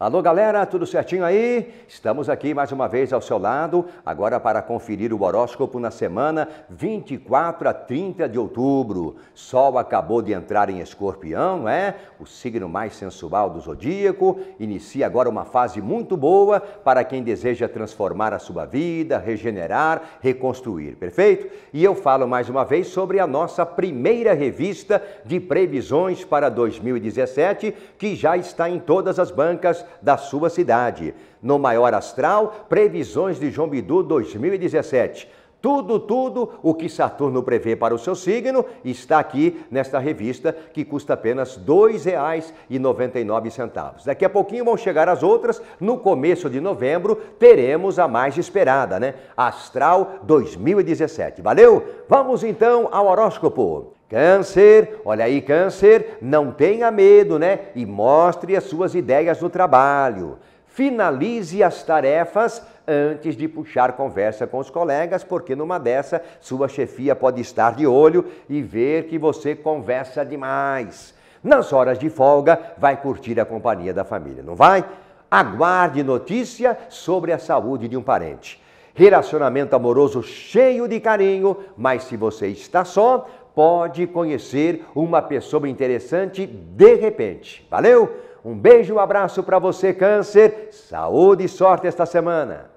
Alô, galera, tudo certinho aí? Estamos aqui mais uma vez ao seu lado, agora para conferir o horóscopo na semana 24 a 30 de outubro. Sol acabou de entrar em Escorpião, não é? O signo mais sensual do zodíaco. Inicia agora uma fase muito boa para quem deseja transformar a sua vida, regenerar, reconstruir, perfeito? E eu falo mais uma vez sobre a nossa primeira revista de previsões para 2017, que já está em todas as bancas da sua cidade. No Maior Astral, previsões de João Bidu 2017. Tudo, tudo o que Saturno prevê para o seu signo está aqui nesta revista que custa apenas R$ 2,99. Daqui a pouquinho vão chegar as outras. No começo de novembro teremos a mais esperada, né? Astral 2017. Valeu? Vamos então ao horóscopo. Câncer, olha aí, Câncer, não tenha medo, né? E mostre as suas ideias no trabalho. Finalize as tarefas antes de puxar conversa com os colegas, porque numa dessa sua chefia pode estar de olho e ver que você conversa demais. Nas horas de folga, vai curtir a companhia da família, não vai? Aguarde notícia sobre a saúde de um parente. Relacionamento amoroso cheio de carinho, mas se você está só, pode conhecer uma pessoa interessante de repente. Valeu? Um beijo, um abraço para você, Câncer. Saúde e sorte esta semana.